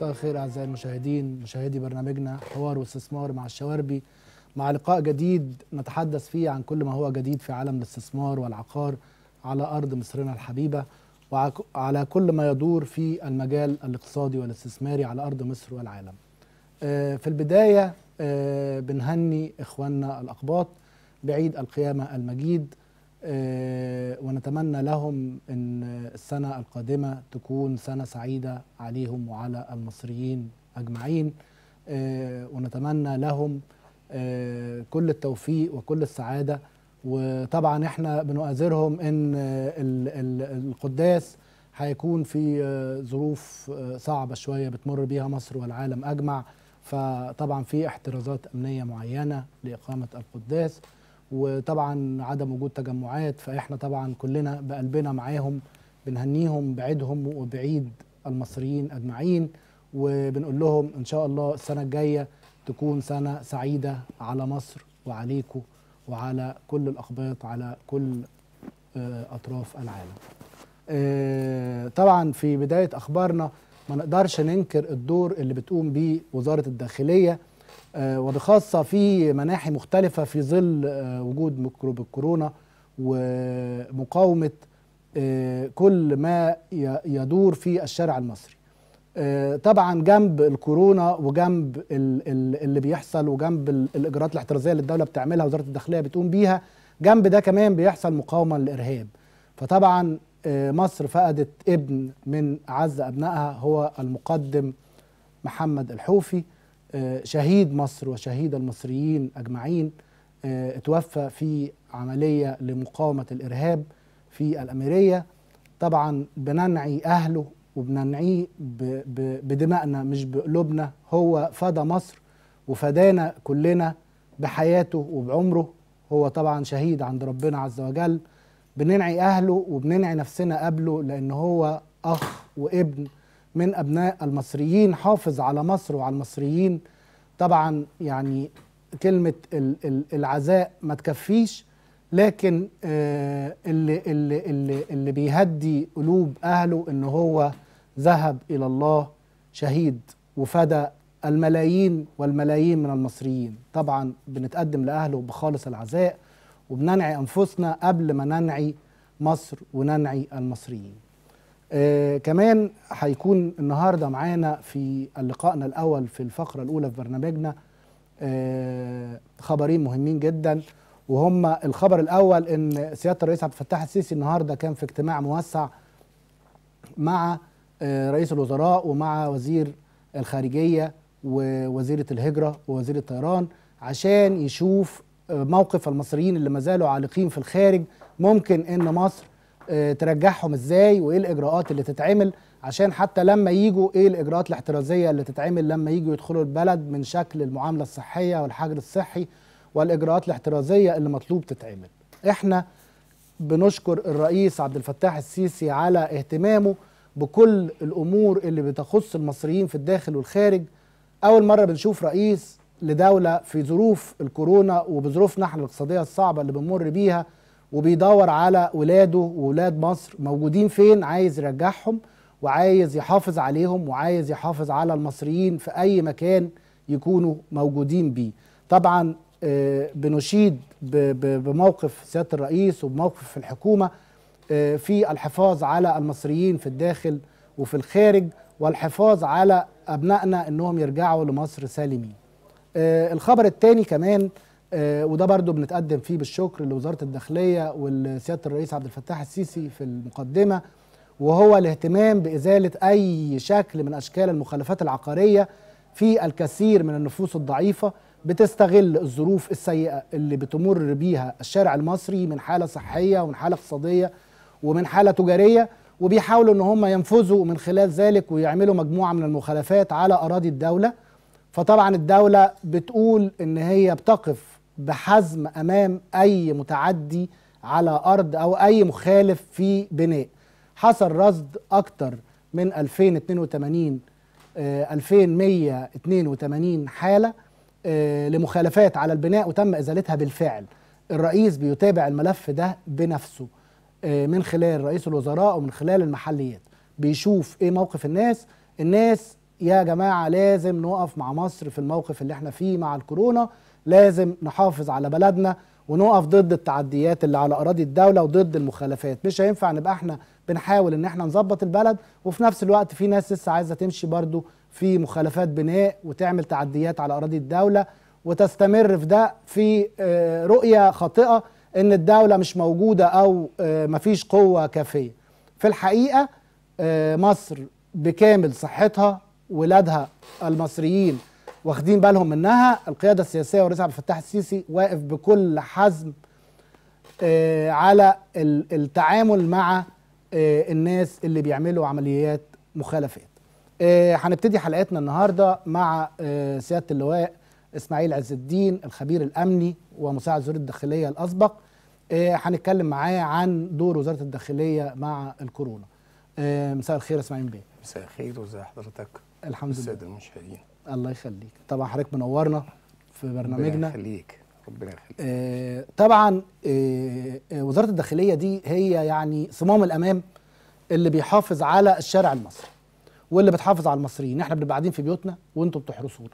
مساء الخير اعزائي المشاهدين مشاهدي برنامجنا حوار واستثمار مع الشواربي مع لقاء جديد نتحدث فيه عن كل ما هو جديد في عالم الاستثمار والعقار على ارض مصرنا الحبيبه وعلى كل ما يدور في المجال الاقتصادي والاستثماري على ارض مصر والعالم. آه، في البدايه آه، بنهني اخواننا الاقباط بعيد القيامه المجيد آه، ونتمنى لهم ان السنه القادمه تكون سنه سعيده عليهم وعلى المصريين اجمعين آه، ونتمنى لهم آه، كل التوفيق وكل السعاده وطبعا احنا بنؤازرهم ان القداس هيكون في ظروف صعبه شويه بتمر بيها مصر والعالم اجمع فطبعا في احترازات امنيه معينه لاقامه القداس وطبعا عدم وجود تجمعات فاحنا طبعا كلنا بقلبنا معاهم بنهنيهم بعيدهم وبعيد المصريين اجمعين وبنقول لهم ان شاء الله السنه الجايه تكون سنه سعيده على مصر وعليكم وعلى كل الاقباط على كل آه، اطراف العالم. آه، طبعا في بدايه اخبارنا ما نقدرش ننكر الدور اللي بتقوم به وزاره الداخليه آه، وبخاصة في مناحي مختلفة في ظل آه، وجود ميكروب الكورونا ومقاومة آه، كل ما يدور في الشارع المصري طبعا جنب الكورونا وجنب اللي بيحصل وجنب الاجراءات الاحترازيه اللي الدوله بتعملها وزاره الداخليه بتقوم بيها جنب ده كمان بيحصل مقاومه للارهاب فطبعا مصر فقدت ابن من اعز ابنائها هو المقدم محمد الحوفي آه، شهيد مصر وشهيد المصريين أجمعين آه، توفى في عملية لمقاومة الإرهاب في الأميرية طبعا بننعي أهله وبننعيه بدمائنا مش بقلوبنا هو فدى مصر وفدانا كلنا بحياته وبعمره هو طبعا شهيد عند ربنا عز وجل بننعي أهله وبننعي نفسنا قبله لأن هو أخ وابن من أبناء المصريين حافظ على مصر وعلى المصريين طبعا يعني كلمة العزاء ما تكفيش لكن آه، اللي, اللي, اللي, اللي بيهدي قلوب أهله إن هو ذهب إلى الله شهيد وفدى الملايين والملايين من المصريين طبعا بنتقدم لأهله بخالص العزاء وبننعي أنفسنا قبل ما ننعي مصر وننعي المصريين آه كمان هيكون النهارده معانا في لقائنا الاول في الفقره الاولى في برنامجنا آه خبرين مهمين جدا وهم الخبر الاول ان سياده الرئيس عبد الفتاح السيسي النهارده كان في اجتماع موسع مع آه رئيس الوزراء ومع وزير الخارجيه ووزيره الهجره ووزير الطيران عشان يشوف آه، موقف المصريين اللي ما زالوا عالقين في الخارج ممكن ان مصر آه، ترجعهم ازاي وايه الاجراءات اللي تتعمل عشان حتى لما يجوا ايه الاجراءات الاحترازيه اللي تتعمل لما يجوا يدخلوا البلد من شكل المعامله الصحيه والحجر الصحي والاجراءات الاحترازيه اللي مطلوب تتعمل احنا بنشكر الرئيس عبد الفتاح السيسي على اهتمامه بكل الامور اللي بتخص المصريين في الداخل والخارج اول مره بنشوف رئيس لدوله في ظروف الكورونا وبظروفنا احنا الاقتصاديه الصعبه اللي بنمر بيها وبيدور على ولاده وولاد مصر موجودين فين عايز يرجعهم وعايز يحافظ عليهم وعايز يحافظ على المصريين في أي مكان يكونوا موجودين بيه طبعا آه، بنشيد بموقف سيادة الرئيس وبموقف الحكومة آه، في الحفاظ على المصريين في الداخل وفي الخارج والحفاظ على أبنائنا أنهم يرجعوا لمصر سالمين آه، الخبر الثاني كمان آه، وده برضو بنتقدم فيه بالشكر لوزارة الداخلية ولسيادة الرئيس عبد الفتاح السيسي في المقدمة وهو الاهتمام بإزالة أي شكل من أشكال المخالفات العقارية في الكثير من النفوس الضعيفة بتستغل الظروف السيئة اللي بتمر بيها الشارع المصري من حالة صحية ومن حالة اقتصادية ومن حالة تجارية وبيحاولوا ان هم ينفذوا من خلال ذلك ويعملوا مجموعه من المخالفات على اراضي الدوله فطبعا الدوله بتقول ان هي بتقف بحزم امام اي متعدي على ارض او اي مخالف في بناء حصل رصد اكتر من 2082 2182 آه، حاله آه، لمخالفات على البناء وتم ازالتها بالفعل الرئيس بيتابع الملف ده بنفسه آه، من خلال رئيس الوزراء ومن خلال المحليات بيشوف ايه موقف الناس الناس يا جماعه لازم نقف مع مصر في الموقف اللي احنا فيه مع الكورونا لازم نحافظ على بلدنا ونقف ضد التعديات اللي على اراضي الدوله وضد المخالفات مش هينفع نبقى احنا بنحاول ان احنا نظبط البلد وفي نفس الوقت في ناس لسه عايزه تمشي برضو في مخالفات بناء وتعمل تعديات على اراضي الدوله وتستمر في ده في آه، رؤيه خاطئه ان الدوله مش موجوده او آه، مفيش قوه كافيه في الحقيقه آه، مصر بكامل صحتها ولادها المصريين واخدين بالهم منها القياده السياسيه والرئيس عبد الفتاح السيسي واقف بكل حزم آه، على التعامل مع آه، الناس اللي بيعملوا عمليات مخالفات آه، هنبتدي حلقتنا النهارده مع سياده اللواء اسماعيل عز الدين الخبير الامني ومساعد وزير الداخليه الاسبق هنتكلم معاه عن دور وزاره الداخليه مع الكورونا مساء الخير اسماعيل بيه مساء الخير وزي حضرتك الحمد لله الساده المشاهدين الله يخليك طبعا حضرتك منورنا في برنامجنا ربنا يخليك ربنا يخليك آه طبعا آه،, آه وزاره الداخليه دي هي يعني صمام الامام اللي بيحافظ على الشارع المصري واللي بتحافظ على المصريين احنا بنبقى قاعدين في بيوتنا وانتوا بتحرسونا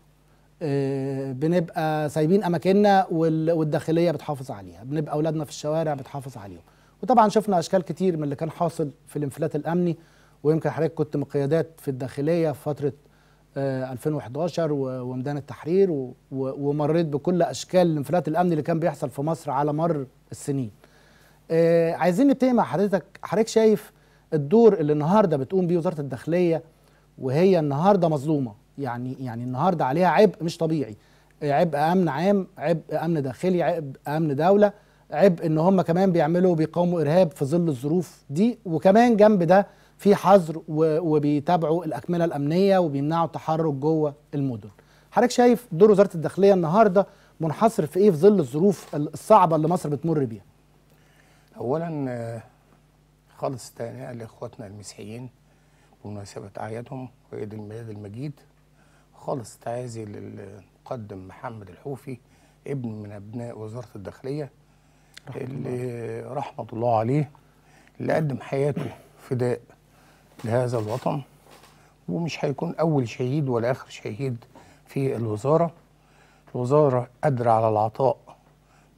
آه بنبقى سايبين اماكننا والداخليه بتحافظ عليها بنبقى اولادنا في الشوارع بتحافظ عليهم وطبعا شفنا اشكال كتير من اللي كان حاصل في الانفلات الامني ويمكن حضرتك كنت قيادات في الداخليه في فتره 2011 آه، وميدان التحرير ومريت بكل اشكال الانفلات الامني اللي كان بيحصل في مصر على مر السنين. آه، عايزين نبتدي مع حضرتك حضرتك شايف الدور اللي النهارده بتقوم بيه وزاره الداخليه وهي النهارده مظلومه يعني يعني النهارده عليها عبء مش طبيعي عبء امن عام عبء امن داخلي عبء امن دوله عبء ان هم كمان بيعملوا بيقاوموا ارهاب في ظل الظروف دي وكمان جنب ده في حظر وبيتابعوا الاكمله الامنيه وبيمنعوا التحرك جوه المدن حضرتك شايف دور وزاره الداخليه النهارده منحصر في ايه في ظل الظروف الصعبه اللي مصر بتمر بيها اولا آه، خالص تهنئه لاخواتنا المسيحيين بمناسبه اعيادهم وعيد الميلاد المجيد خالص تعازي للمقدم محمد الحوفي ابن من ابناء وزاره الداخليه رحمة اللي الله. رحمه الله عليه اللي قدم حياته فداء لهذا الوطن ومش هيكون أول شهيد ولا آخر شهيد في الوزارة الوزارة قادرة على العطاء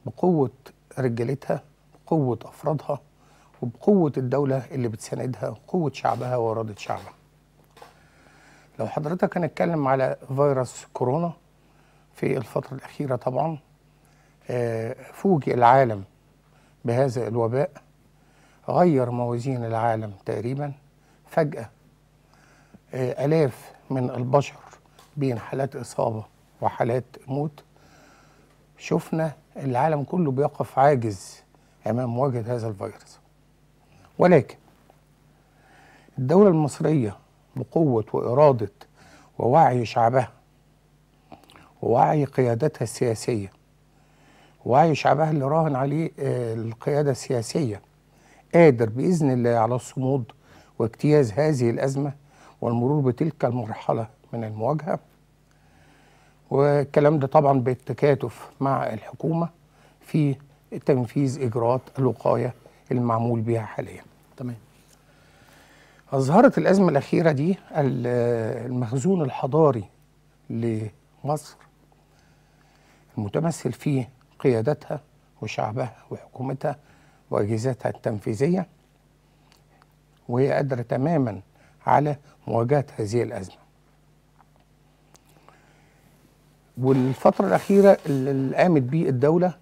بقوة رجالتها بقوة أفرادها وبقوة الدولة اللي بتساندها وقوة شعبها وإرادة شعبها لو حضرتك هنتكلم على فيروس كورونا في الفترة الأخيرة طبعا آه، فوجئ العالم بهذا الوباء غير موازين العالم تقريباً فجأة آه، آلاف من البشر بين حالات إصابة وحالات موت شفنا العالم كله بيقف عاجز أمام مواجهة هذا الفيروس ولكن الدولة المصرية بقوة وإرادة ووعي شعبها ووعي قيادتها السياسية ووعي شعبها اللي راهن عليه آه، القيادة السياسية قادر بإذن الله على الصمود واجتياز هذه الأزمة والمرور بتلك المرحلة من المواجهة والكلام ده طبعا بالتكاتف مع الحكومة في تنفيذ إجراءات الوقاية المعمول بها حاليا تمام أظهرت الأزمة الأخيرة دي المخزون الحضاري لمصر المتمثل في قيادتها وشعبها وحكومتها وأجهزتها التنفيذية وهي قادرة تماما على مواجهة هذه الأزمة والفترة الأخيرة اللي قامت بيه الدولة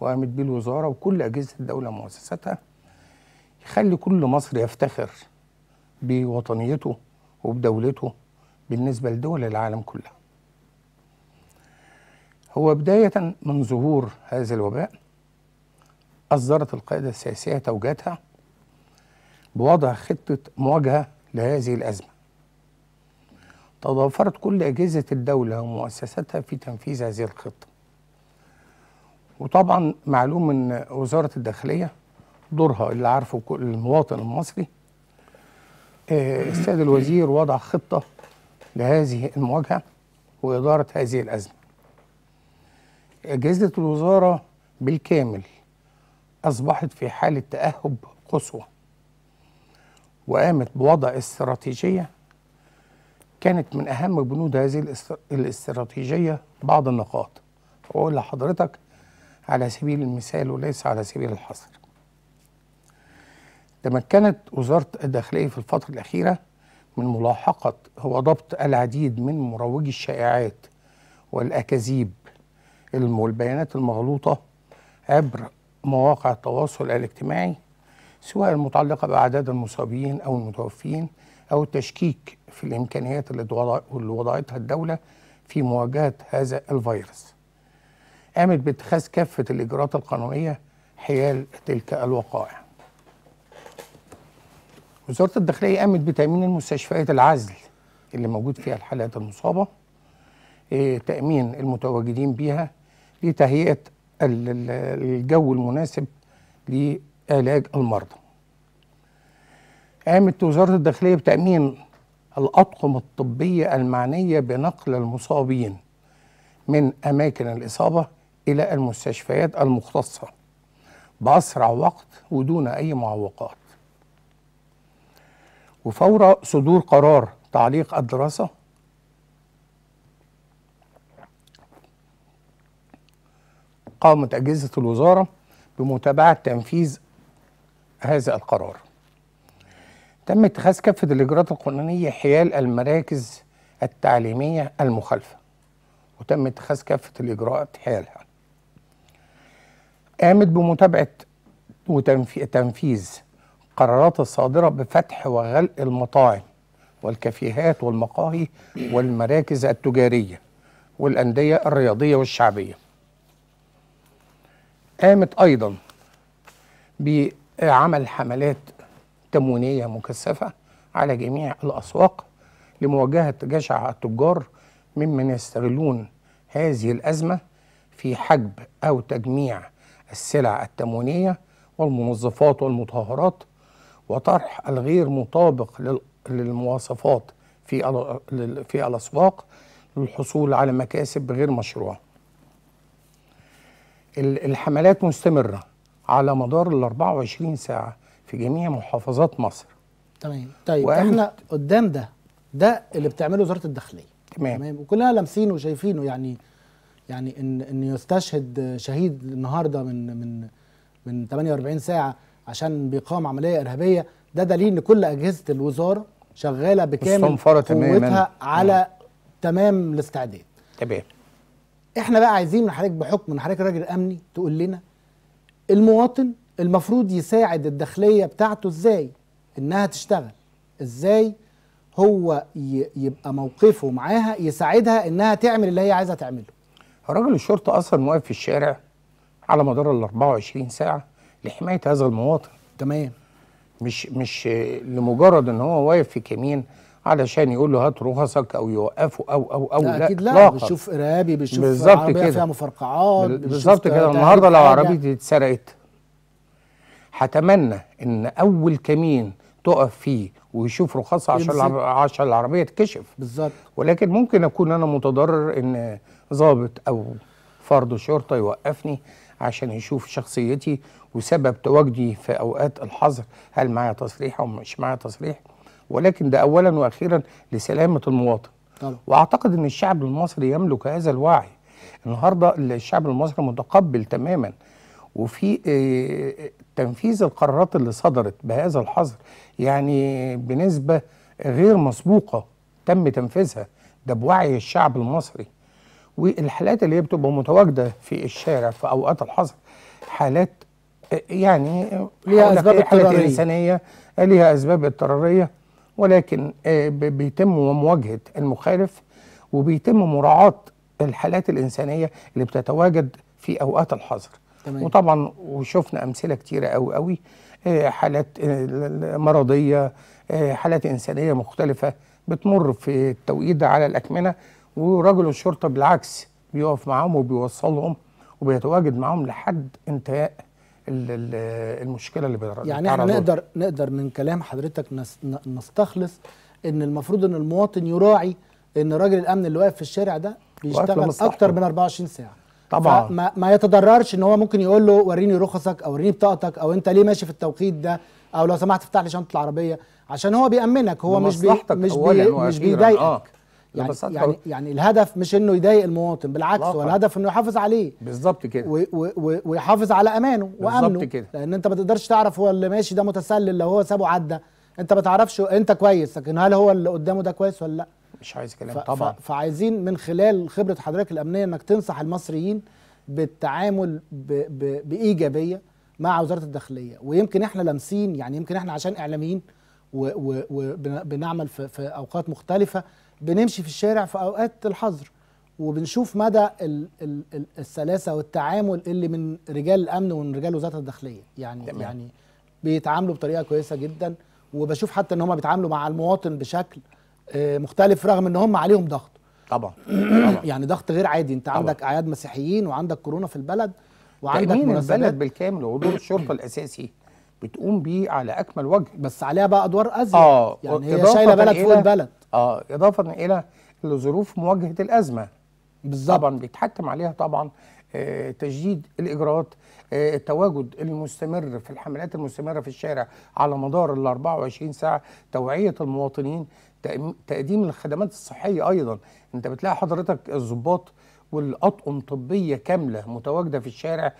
وقامت بيه الوزارة وكل أجهزة الدولة ومؤسساتها يخلي كل مصري يفتخر بوطنيته وبدولته بالنسبة لدول العالم كلها هو بداية من ظهور هذا الوباء أصدرت القيادة السياسية توجيهاتها بوضع خطة مواجهة لهذه الأزمة تضافرت كل أجهزة الدولة ومؤسساتها في تنفيذ هذه الخطة وطبعا معلوم ان وزاره الداخليه دورها اللي عارفه كل المواطن المصري آه، استاذ الوزير وضع خطه لهذه المواجهه واداره هذه الازمه اجهزه الوزاره بالكامل اصبحت في حاله تاهب قصوى وقامت بوضع استراتيجية كانت من أهم بنود هذه الاستراتيجية بعض النقاط وأقول لحضرتك على سبيل المثال وليس على سبيل الحصر تمكنت وزارة الداخلية في الفترة الأخيرة من ملاحقة وضبط العديد من مروجي الشائعات والأكاذيب والبيانات المغلوطة عبر مواقع التواصل الاجتماعي سواء المتعلقة بأعداد المصابين أو المتوفين أو التشكيك في الإمكانيات اللي وضعتها الدولة في مواجهة هذا الفيروس قامت باتخاذ كافة الإجراءات القانونية حيال تلك الوقائع وزارة الداخلية قامت بتأمين المستشفيات العزل اللي موجود فيها الحالات المصابة آه، تأمين المتواجدين بها لتهيئة الجو المناسب علاج المرضى قامت وزارة الداخلية بتأمين الأطقم الطبية المعنية بنقل المصابين من أماكن الإصابة إلى المستشفيات المختصة بأسرع وقت ودون أي معوقات وفور صدور قرار تعليق الدراسة قامت أجهزة الوزارة بمتابعة تنفيذ هذا القرار تم اتخاذ كافة الإجراءات القانونية حيال المراكز التعليمية المخالفة وتم اتخاذ كافة الإجراءات حيالها قامت بمتابعة وتنفيذ قرارات الصادرة بفتح وغلق المطاعم والكافيهات والمقاهي والمراكز التجارية والأندية الرياضية والشعبية قامت أيضا ب عمل حملات تموينية مكثفة على جميع الأسواق لمواجهة جشع التجار ممن يستغلون هذه الأزمة في حجب أو تجميع السلع التموينية والمنظفات والمطهرات وطرح الغير مطابق للمواصفات في في الأسواق للحصول على مكاسب غير مشروعة. الحملات مستمرة على مدار ال 24 ساعه في جميع محافظات مصر تمام طيب احنا قدام ده ده اللي بتعمله وزاره الداخليه تمام تمام وكلنا لامسينه وشايفينه يعني يعني ان ان يستشهد شهيد النهارده من من من 48 ساعه عشان بيقام عمليه ارهابيه ده دليل ان كل اجهزه الوزاره شغاله بكامل قوتها على تمام الاستعداد تمام احنا بقى عايزين من حضرتك بحكم من حضرتك راجل امني تقول لنا المواطن المفروض يساعد الداخلية بتاعته ازاي انها تشتغل ازاي هو يبقى موقفه معاها يساعدها انها تعمل اللي هي عايزة تعمله راجل الشرطة اصلا واقف في الشارع على مدار ال 24 ساعة لحماية هذا المواطن تمام مش مش لمجرد ان هو واقف في كمين علشان يقول له هات رخصك او يوقفه او او او لا, لا اكيد لا لاحظ. ارهابي بتشوف عربيه كده. فيها مفرقعات بالظبط كده النهارده لو عربيتي اتسرقت هتمنى ان اول كمين تقف فيه ويشوف رخصها عشان عشان العربيه تكشف بالظبط ولكن ممكن اكون انا متضرر ان ضابط او فرد شرطه يوقفني عشان يشوف شخصيتي وسبب تواجدي في اوقات الحظر هل معايا تصريح او مش معايا تصريح ولكن ده أولا وأخيرا لسلامة المواطن طبعا. وأعتقد أن الشعب المصري يملك هذا الوعي النهاردة الشعب المصري متقبل تماما وفي آه، تنفيذ القرارات اللي صدرت بهذا الحظر يعني بنسبة غير مسبوقة تم تنفيذها ده بوعي الشعب المصري والحالات اللي هي بتبقى متواجدة في الشارع في أوقات الحظر حالات آه، يعني ليها أسباب إيه، اضطراريه إنسانية ليها أسباب اضطرارية ولكن آه، بيتم مواجهه المخالف وبيتم مراعاه الحالات الانسانيه اللي بتتواجد في اوقات الحظر تمام. وطبعا وشفنا امثله كتيره قوي قوي آه، حالات آه، مرضيه حالات انسانيه مختلفه بتمر في التوقيت ده على الاكمنه ورجل الشرطه بالعكس بيقف معاهم وبيوصلهم وبيتواجد معاهم لحد انتهاء المشكله اللي بتعرض يعني احنا نقدر نقدر من كلام حضرتك نستخلص ان المفروض ان المواطن يراعي ان راجل الامن اللي واقف في الشارع ده بيشتغل اكتر من 24 ساعه طبعا ما, ما يتضررش ان هو ممكن يقول له وريني رخصك او وريني بطاقتك او انت ليه ماشي في التوقيت ده او لو سمحت افتح لي شنطه العربيه عشان هو بيامنك هو مش بي مش بي مش بيضايقك آه. يعني يعني, يعني الهدف مش انه يضايق المواطن بالعكس هو الهدف انه يحافظ عليه بالظبط كده ويحافظ على امانه وامنه كده لان انت ما تقدرش تعرف هو اللي ماشي ده متسلل لو هو سابه عدى انت ما تعرفش انت كويس لكن هل هو اللي قدامه ده كويس ولا لا مش عايز كلام طبعا فعايزين من خلال خبره حضرتك الامنيه انك تنصح المصريين بالتعامل ب ب بايجابيه مع وزاره الداخليه ويمكن احنا لامسين يعني يمكن احنا عشان اعلاميين وبنعمل في, في اوقات مختلفه بنمشي في الشارع في اوقات الحظر وبنشوف مدى السلاسه والتعامل اللي من رجال الامن ومن رجال وزاره الداخليه يعني تمام. يعني بيتعاملوا بطريقه كويسه جدا وبشوف حتى ان هم بيتعاملوا مع المواطن بشكل آه، مختلف رغم ان هم عليهم ضغط طبعا, يعني ضغط غير عادي انت طبعا. عندك اعياد مسيحيين وعندك كورونا في البلد وعندك مناسبات البلد بالكامل ودور الشرطه الاساسي بتقوم بيه على اكمل وجه بس عليها بقى ادوار ازيد آه. يعني هي شايله بلد فوق البلد اه اضافه الى لظروف مواجهه الازمه بالظبط طبعا بيتحتم عليها طبعا آه، تجديد الاجراءات آه، التواجد المستمر في الحملات المستمره في الشارع على مدار ال 24 ساعه توعيه المواطنين تقديم الخدمات الصحيه ايضا انت بتلاقي حضرتك الظباط والاطقم طبيه كامله متواجده في الشارع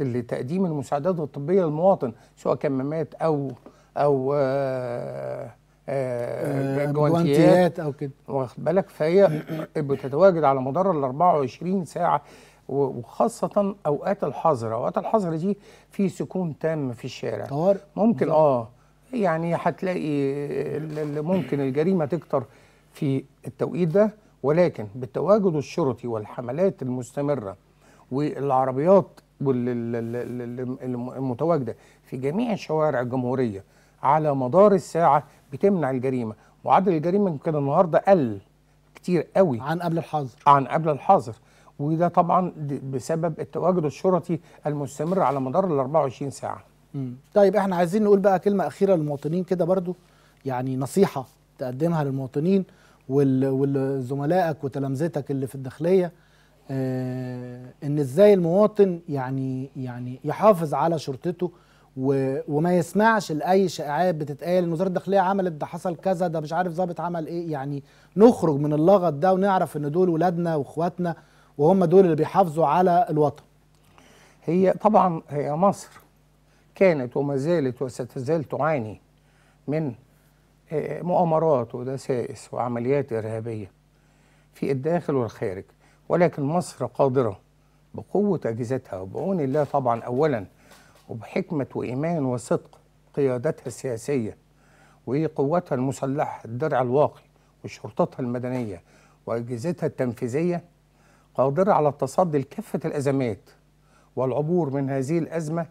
لتقديم المساعدات الطبيه للمواطن سواء كمامات او او آه آه، آه، جوانتيات او كده واخد بالك فهي بتتواجد على مدار ال 24 ساعه وخاصة أوقات الحظر، أوقات الحظر دي في سكون تام في الشارع طوارئ ممكن آه يعني هتلاقي ممكن الجريمة تكتر في التوقيت ده ولكن بالتواجد الشرطي والحملات المستمرة والعربيات المتواجدة في جميع شوارع الجمهورية على مدار الساعة بتمنع الجريمه معدل الجريمه كان النهارده قل كتير قوي عن قبل الحظر عن قبل الحظر وده طبعا بسبب التواجد الشرطي المستمر على مدار ال 24 ساعه مم. طيب احنا عايزين نقول بقى كلمه اخيره للمواطنين كده برضو يعني نصيحه تقدمها للمواطنين والزملائك وتلامذتك اللي في الداخليه آه ان ازاي المواطن يعني يعني يحافظ على شرطته و... وما يسمعش لاي شائعات بتتقال ان وزاره الداخليه عملت ده حصل كذا ده مش عارف ظابط عمل ايه يعني نخرج من اللغط ده ونعرف ان دول ولادنا واخواتنا وهم دول اللي بيحافظوا على الوطن. هي طبعا هي مصر كانت وما زالت وستزال تعاني من آه، مؤامرات ودسائس وعمليات ارهابيه في الداخل والخارج ولكن مصر قادره بقوه اجهزتها وبعون الله طبعا اولا وبحكمة وإيمان وصدق قيادتها السياسية وهي قوتها المسلحة الدرع الواقي وشرطتها المدنية وأجهزتها التنفيذية قادرة على التصدي لكافة الأزمات والعبور من هذه الأزمة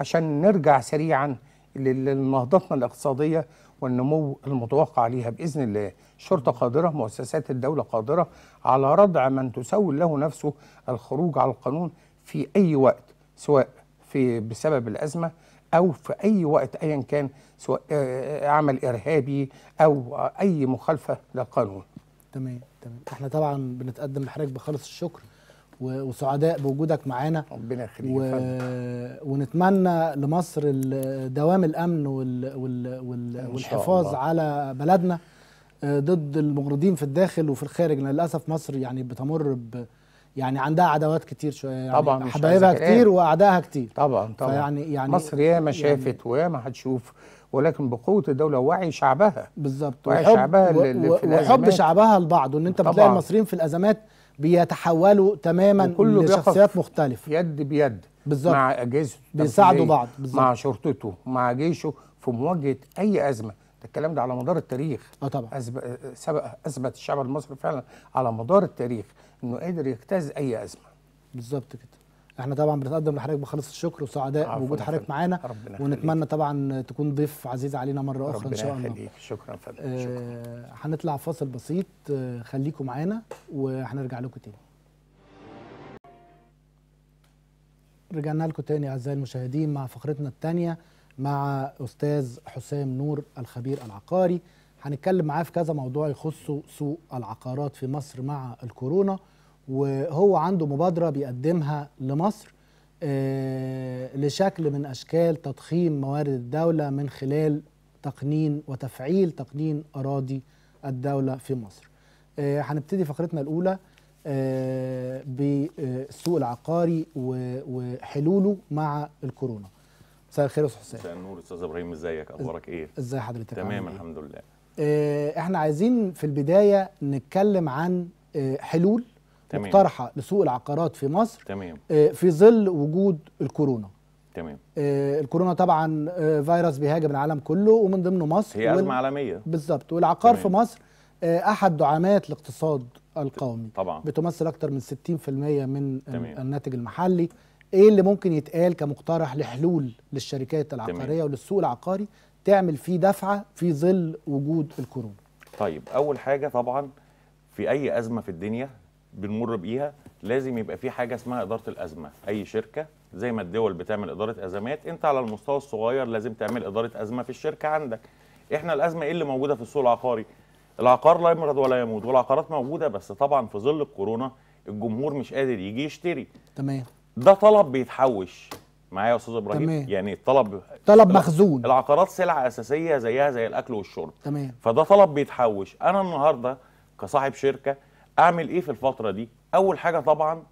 عشان نرجع سريعا لنهضتنا الاقتصادية والنمو المتوقع عليها بإذن الله الشرطة قادرة مؤسسات الدولة قادرة على ردع من تسول له نفسه الخروج على القانون في أي وقت سواء في بسبب الأزمة أو في أي وقت أيا كان سواء آه، آه، عمل إرهابي أو أي مخالفة للقانون تمام تمام احنا طبعا بنتقدم لحضرتك بخالص الشكر وسعداء بوجودك معانا ربنا يخليك و... ونتمنى لمصر دوام الامن وال... وال... وال... والحفاظ الله. على بلدنا آه، ضد المغردين في الداخل وفي الخارج للاسف مصر يعني بتمر ب... يعني عندها عداوات كتير شويه يعني طبعا حبايبها كتير واعدائها كتير طبعا طبعا يعني يعني مصر ياما يعني شافت يعني وياما هتشوف ولكن بقوه الدوله ووعي شعبها بالظبط وعي شعبها وحب شعبها لبعض وان انت بتلاقي المصريين في الازمات بيتحولوا تماما لشخصيات مختلفه يد بيد بالظبط مع اجهزته بيساعدوا بعض بالزبط. مع شرطته مع جيشه في مواجهه اي ازمه ده الكلام ده على مدار التاريخ اه طبعا اثبت الشعب المصري فعلا على مدار التاريخ انه قادر يجتاز اي ازمه بالظبط كده احنا طبعا بنتقدم لحضرتك بخالص الشكر وسعداء بوجود حضرتك معانا ونتمنى طبعا تكون ضيف عزيز علينا مره اخرى ان شاء الله ربنا شكرا فندم آه هنطلع فاصل بسيط آه، خليكم معانا وهنرجع لكم تاني رجعنا لكم تاني اعزائي المشاهدين مع فقرتنا الثانيه مع استاذ حسام نور الخبير العقاري هنتكلم معاه في كذا موضوع يخصه سوق العقارات في مصر مع الكورونا وهو عنده مبادرة بيقدمها لمصر آه، لشكل من أشكال تضخيم موارد الدولة من خلال تقنين وتفعيل تقنين أراضي الدولة في مصر آه، هنبتدي فقرتنا الأولى آه، بالسوق العقاري وحلوله مع الكورونا مساء الخير يا استاذ حسين مساء النور استاذ ابراهيم ازيك اخبارك ايه ازي حضرتك تمام إيه؟ الحمد لله آه، احنا عايزين في البدايه نتكلم عن آه، حلول تمام. مقترحه لسوق العقارات في مصر تمام. آه، في ظل وجود الكورونا تمام الكورونا طبعا فيروس بيهاجم العالم كله ومن ضمنه مصر هي وال... ازمه عالميه بالظبط والعقار تمام. في مصر احد دعامات الاقتصاد القومي طبعا بتمثل أكثر من 60% من تمام. الناتج المحلي ايه اللي ممكن يتقال كمقترح لحلول للشركات العقاريه تمام. وللسوق العقاري تعمل فيه دفعه في ظل وجود الكورونا طيب اول حاجه طبعا في اي ازمه في الدنيا بنمر بيها لازم يبقى في حاجه اسمها اداره الازمه اي شركه زي ما الدول بتعمل اداره ازمات انت على المستوى الصغير لازم تعمل اداره ازمه في الشركه عندك احنا الازمه ايه اللي موجوده في السوق العقاري العقار لا يمرض ولا يموت والعقارات موجوده بس طبعا في ظل الكورونا الجمهور مش قادر يجي يشتري تمام ده طلب بيتحوش معايا يا استاذ ابراهيم تمام. يعني الطلب طلب مخزون العقارات سلعه اساسيه زيها زي الاكل والشرب تمام فده طلب بيتحوش انا النهارده كصاحب شركه اعمل ايه في الفتره دي اول حاجه طبعا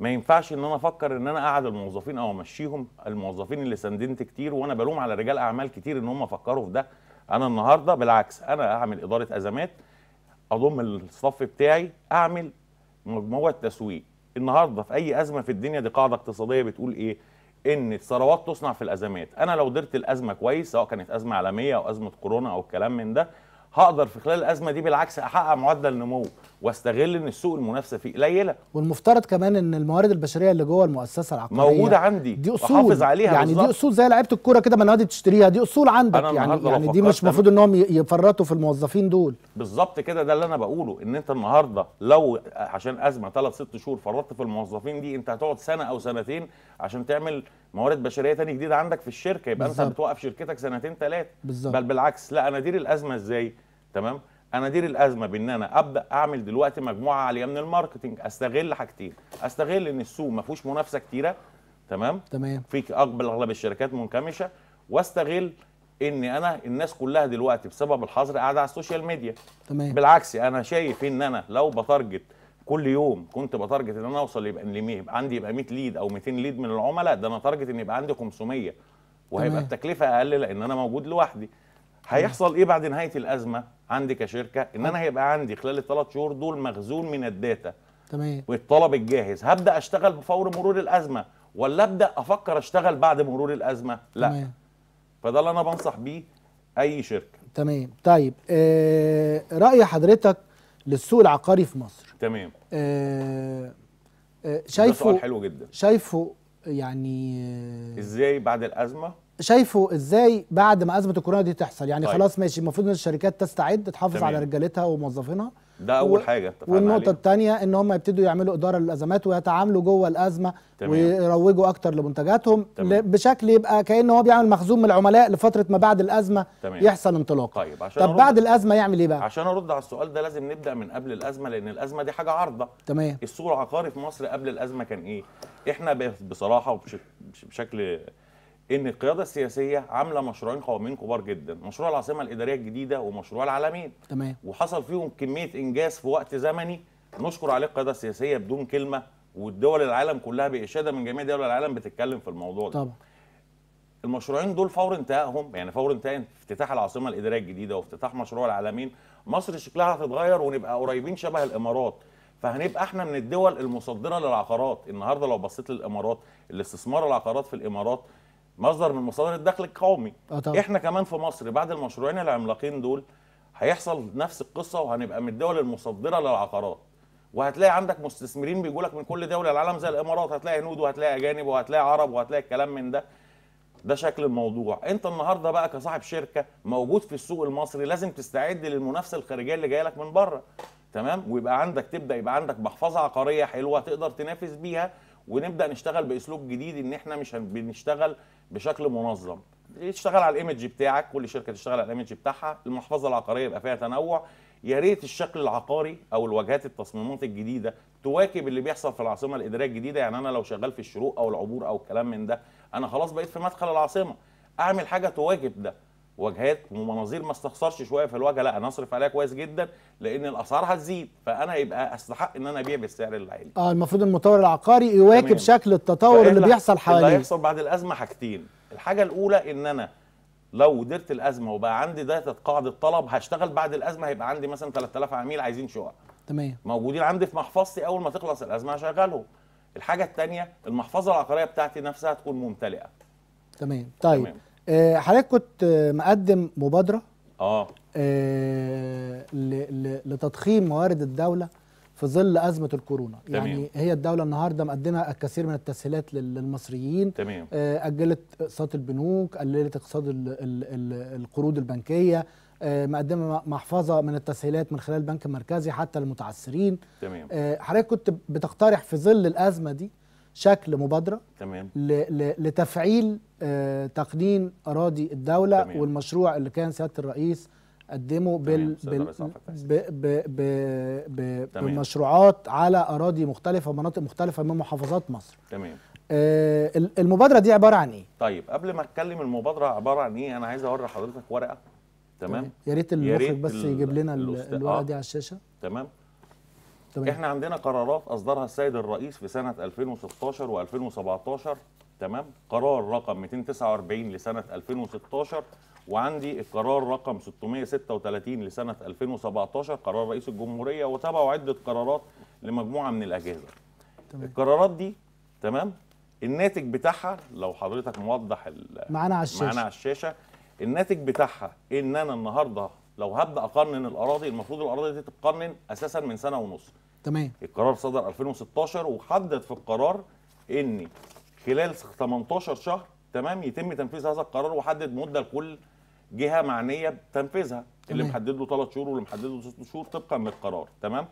ما ينفعش ان انا افكر ان انا اقعد الموظفين او امشيهم الموظفين اللي سندنت كتير وانا بلوم على رجال اعمال كتير ان هم فكروا في ده انا النهارده بالعكس انا اعمل اداره ازمات اضم الصف بتاعي اعمل مجموعه تسويق النهارده في اي ازمه في الدنيا دي قاعده اقتصاديه بتقول ايه ان الثروات تصنع في الازمات انا لو درت الازمه كويس سواء كانت ازمه عالميه او ازمه كورونا او الكلام من ده هقدر في خلال الازمه دي بالعكس احقق معدل نمو واستغل ان السوق المنافسه فيه قليله والمفترض كمان ان الموارد البشريه اللي جوه المؤسسه العقاريه موجوده عندي دي اصول وحافظ عليها يعني بالزبط. دي اصول زي لعيبه الكوره كده ما النادي تشتريها دي اصول عندك يعني يعني دي مش المفروض انهم يفرطوا في الموظفين دول بالظبط كده ده اللي انا بقوله ان انت النهارده لو عشان ازمه ثلاث ست شهور فرطت في الموظفين دي انت هتقعد سنه او سنتين عشان تعمل موارد بشريه تاني جديده عندك في الشركه يبقى بالزبط. انت بتوقف شركتك سنتين ثلاثه بل بالعكس لا انا ادير الازمه ازاي تمام انا ادير الازمه بان انا ابدا اعمل دلوقتي مجموعه عاليه من الماركتنج استغل حاجتين استغل ان السوق ما فيهوش منافسه كتيره تمام تمام في اقبل اغلب الشركات منكمشه واستغل ان انا الناس كلها دلوقتي بسبب الحظر قاعده على السوشيال ميديا تمام بالعكس انا شايف ان انا لو بتارجت كل يوم كنت بتارجت ان انا اوصل يبقى يبقى عندي يبقى 100 ليد او 200 ليد من العملاء ده انا تارجت ان يبقى عندي 500 وهيبقى التكلفه اقل لان انا موجود لوحدي هيحصل ايه بعد نهايه الازمه عندي كشركه ان انا آه. هيبقى عندي خلال الثلاث شهور دول مخزون من الداتا تمام والطلب الجاهز هبدا اشتغل بفور مرور الازمه ولا ابدا افكر اشتغل بعد مرور الازمه لا تمام. فده اللي انا بنصح بيه اي شركه تمام طيب آه راي حضرتك للسوق العقاري في مصر تمام آه آه شايفه ده سؤال حلو جدا شايفه يعني ازاي بعد الازمه شايفه ازاي بعد ما ازمه الكورونا دي تحصل يعني طيب. خلاص ماشي المفروض ان الشركات تستعد تحافظ تمام. على رجالتها وموظفينها ده اول و... حاجه والنقطه الثانيه ان هم يبتدوا يعملوا اداره للازمات ويتعاملوا جوه الازمه تمام. ويروجوا اكتر لمنتجاتهم ل... بشكل يبقى كان هو بيعمل مخزون من العملاء لفتره ما بعد الازمه تمام. يحصل انطلاق طيب عشان طب أرد... بعد الازمه يعمل ايه بقى عشان ارد على السؤال ده لازم نبدا من قبل الازمه لان الازمه دي حاجه عارضه تمام السوق العقاري في مصر قبل الازمه كان ايه احنا بصراحه وبشكل وبش... ان القياده السياسيه عامله مشروعين قوميين كبار جدا مشروع العاصمه الاداريه الجديده ومشروع العالمين تمام وحصل فيهم كميه انجاز في وقت زمني نشكر عليه القياده السياسيه بدون كلمه والدول العالم كلها باشاده من جميع دول العالم بتتكلم في الموضوع ده طبعا المشروعين دول فور انتهائهم يعني فور انتهاء افتتاح العاصمه الاداريه الجديده وافتتاح مشروع العالمين مصر شكلها هتتغير ونبقى قريبين شبه الامارات فهنبقى احنا من الدول المصدره للعقارات النهارده لو بصيت للامارات الاستثمار العقارات في الامارات مصدر من مصادر الدخل القومي أطلع. آه، احنا كمان في مصر بعد المشروعين العملاقين دول هيحصل نفس القصه وهنبقى من الدول المصدره للعقارات وهتلاقي عندك مستثمرين بيجوا لك من كل دوله العالم زي الامارات هتلاقي هنود وهتلاقي اجانب وهتلاقي عرب وهتلاقي الكلام من ده ده شكل الموضوع انت النهارده بقى كصاحب شركه موجود في السوق المصري لازم تستعد للمنافسه الخارجيه اللي جايه لك من بره تمام ويبقى عندك تبدا يبقى عندك محفظه عقاريه حلوه تقدر تنافس بيها ونبدا نشتغل باسلوب جديد ان احنا مش بنشتغل بشكل منظم تشتغل على الايمج بتاعك كل شركه تشتغل على الايمج بتاعها المحفظه العقاريه يبقى فيها تنوع يا ريت الشكل العقاري او الواجهات التصميمات الجديده تواكب اللي بيحصل في العاصمه الاداريه الجديده يعني انا لو شغال في الشروق او العبور او الكلام من ده انا خلاص بقيت في مدخل العاصمه اعمل حاجه تواكب ده وجهات ومناظير ما استخسرش شويه في الواجهه لا انا اصرف عليها كويس جدا لان الاسعار هتزيد فانا يبقى استحق ان انا ابيع بالسعر العالي. اه المفروض المطور العقاري يواكب تمام. شكل التطور اللي بيحصل حواليه. اللي هيحصل بعد الازمه حاجتين، الحاجه الاولى ان انا لو قدرت الازمه وبقى عندي داتا قاعده طلب هشتغل بعد الازمه هيبقى عندي مثلا 3000 عميل عايزين شقق. تمام. موجودين عندي في محفظتي اول ما تخلص الازمه هشغلهم. الحاجه الثانيه المحفظه العقاريه بتاعتي نفسها تكون ممتلئه. تمام. طيب. تمام. آه، حضرتك كنت آه، مقدم مبادره اه, آه، لتضخيم موارد الدوله في ظل ازمه الكورونا يعني تمام. يعني هي الدوله النهارده مقدمه الكثير من التسهيلات للمصريين تمام. اجلت اقساط البنوك قللت اقساط القروض البنكيه مقدمه محفظه من التسهيلات من خلال البنك المركزي حتى للمتعثرين تمام حضرتك كنت بتقترح في ظل الازمه دي شكل مبادره تمام لتفعيل آه، تقنين اراضي الدوله تمام. والمشروع اللي كان سياده الرئيس قدمه بال بال ب... ب... ب... على اراضي مختلفه ومناطق مختلفه من محافظات مصر تمام آه المبادره دي عباره عن ايه طيب قبل ما اتكلم المبادره عباره عن ايه انا عايز اوري حضرتك ورقه تمام يا ريت المخرج بس يجيب لنا الورقه آه. دي على الشاشه تمام تمام. احنا عندنا قرارات اصدرها السيد الرئيس في سنه 2016 و2017 تمام قرار رقم 249 لسنه 2016 وعندي القرار رقم 636 لسنه 2017 قرار رئيس الجمهوريه وتبعه عده قرارات لمجموعه من الاجهزه تمام. القرارات دي تمام الناتج بتاعها لو حضرتك موضح معانا على الشاشه معانا على الشاشه الناتج بتاعها ان انا النهارده لو هبدا اقنن الاراضي المفروض الاراضي دي تتقنن اساسا من سنه ونص تمام القرار صدر 2016 وحدد في القرار ان خلال 18 شهر تمام يتم تنفيذ هذا القرار وحدد مده لكل جهه معنيه بتنفيذها اللي محدد له 3 شهور واللي محدد له 6 شهور طبقا للقرار تمام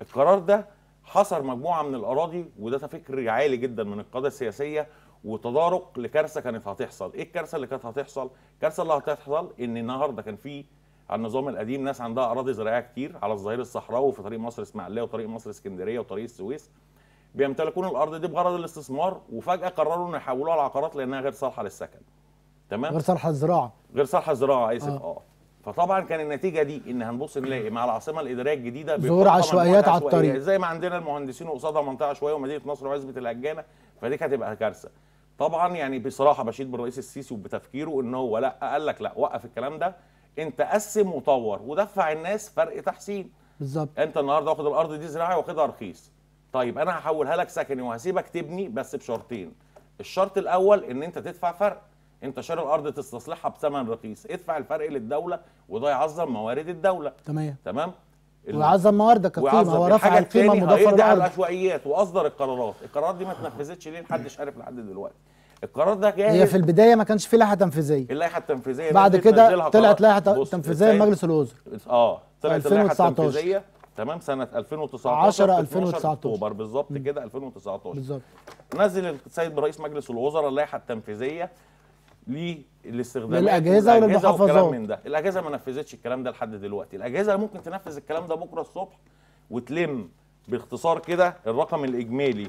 القرار ده حصر مجموعه من الاراضي وده فكر عالي جدا من القاده السياسيه وتدارك لكارثه كانت هتحصل ايه الكارثه اللي كانت هتحصل الكارثه اللي هتحصل ان النهارده كان في على النظام القديم ناس عندها اراضي زراعيه كتير على الظهير الصحراوي وفي طريق مصر اسماعيليه وطريق مصر اسكندريه وطريق السويس بيمتلكون الارض دي بغرض الاستثمار وفجاه قرروا ان يحولوها لعقارات لانها غير صالحه للسكن تمام غير صالحه للزراعه غير صالحه للزراعه اسف اه, آه. فطبعا كان النتيجه دي ان هنبص نلاقي مع العاصمه الاداريه الجديده ظهور عشوائيات على الطريق زي ما عندنا المهندسين وقصادها منطقه عشوائيه ومدينه نصر وعزبه الهجانه فدي كانت هتبقى كارثه طبعا يعني بصراحه بشيد بالرئيس السيسي وبتفكيره ان هو لا قال لك لا وقف الكلام ده انت قسم وطور ودفع الناس فرق تحسين بالظبط انت النهارده واخد الارض دي زراعي واخدها رخيص طيب انا هحولها لك سكني وهسيبك تبني بس بشرطين الشرط الاول ان انت تدفع فرق انت شاري الارض تستصلحها بثمن رخيص ادفع الفرق للدوله وده يعظم موارد الدوله تمام تمام ويعظم مواردك القيمه هو رفع القيمه مضافه للارض العشوائيات واصدر القرارات القرارات دي ما اتنفذتش ليه محدش عارف لحد دلوقتي القرار ده جاهز هي في البدايه ما كانش في لائحه تنفيذيه اللائحه التنفيذيه بعد كده طلعت لائحه تنفيذيه لمجلس الوزراء اه طلعت اللائحه التنفيذيه تمام سنه 2019 10 2019 اكتوبر بالظبط كده 2019 بالظبط نزل السيد رئيس مجلس الوزراء اللائحه التنفيذيه للاستخدام للاجهزه وللمحافظات من ده الاجهزه ما نفذتش الكلام ده لحد دلوقتي الاجهزه ممكن تنفذ الكلام ده بكره الصبح وتلم باختصار كده الرقم الاجمالي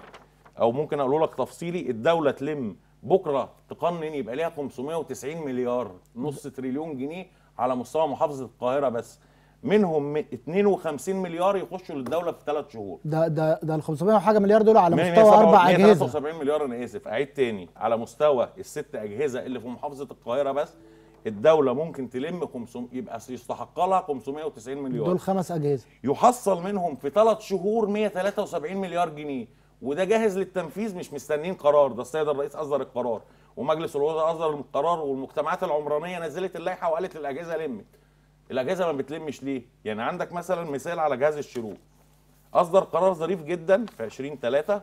او ممكن اقول لك تفصيلي الدوله تلم بكره تقنن يبقى ليها 590 مليار نص تريليون جنيه على مستوى محافظه القاهره بس منهم 52 مليار يخشوا للدوله في ثلاث شهور ده ده ده ال 500 وحاجه مليار دول على مستوى اربع اجهزه 173 مليار انا اسف اعيد تاني على مستوى الست اجهزه اللي في محافظه القاهره بس الدوله ممكن تلم 500 يبقى يستحق لها 590 مليار دول خمس اجهزه يحصل منهم في ثلاث شهور 173 مليار جنيه وده جاهز للتنفيذ مش مستنيين قرار ده السيد الرئيس اصدر القرار ومجلس الوزراء اصدر القرار والمجتمعات العمرانيه نزلت اللائحه وقالت للاجهزه لمت الاجهزه ما بتلمش ليه يعني عندك مثلا مثال على جهاز الشروق اصدر قرار ظريف جدا في 20 3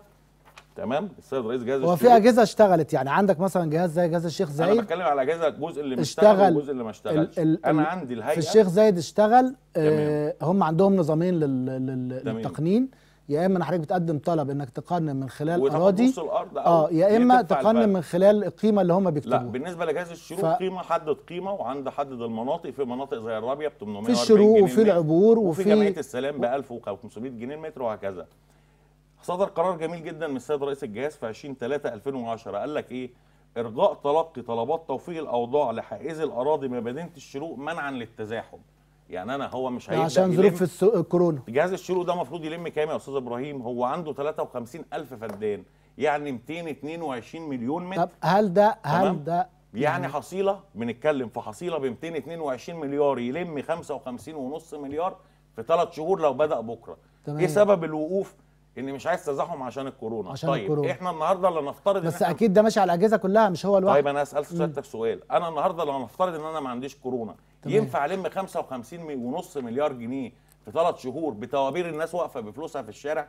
تمام السيد رئيس جهاز هو في اجهزه اشتغلت يعني عندك مثلا جهاز زي جهاز الشيخ زايد انا بتكلم على اجهزه الجزء اللي اشتغل والجزء اللي ما اشتغلش انا عندي الهيئه في الشيخ زايد اشتغل آه هم عندهم نظامين لل لل للتقنين تمام. يا اما حضرتك بتقدم طلب انك تقنن من خلال اراضي نص الارض اه يا يعني اما تقنن من خلال القيمه اللي هم بيكتبوها لا بالنسبه لجهاز الشروق ف... قيمه حدد قيمه وعند حدد المناطق في مناطق زي الرابيه ب 840 في الشروق وفي العبور وفي, وفي جمعيه السلام ب 1500 جنيه المتر وهكذا صدر قرار جميل جدا من السيد رئيس الجهاز في 20 3 2010 قال لك ايه ارجاء تلقي طلبات توفيق الاوضاع لحائز الاراضي بمدينه الشروق منعا للتزاحم يعني انا هو مش هيبدا عشان ظروف الكورونا جهاز الشيلو ده المفروض يلم كام يا استاذ ابراهيم هو عنده 53000 فدان يعني 222 مليون متر طب هل ده هل ده يعني, يعني حصيله بنتكلم في حصيله ب 222 مليار يلم 55.5 مليار في ثلاث شهور لو بدا بكره تمام. ايه سبب الوقوف ان مش عايز تزاحم عشان الكورونا عشان طيب الكورونا. احنا النهارده اللي نفترض بس إن اكيد ده ماشي على الاجهزه كلها مش هو الواحد طيب انا اسال سؤال انا النهارده لو نفترض ان انا ما عنديش كورونا تمام. ينفع الم 55 ونص مليار جنيه في ثلاث شهور بطوابير الناس واقفه بفلوسها في الشارع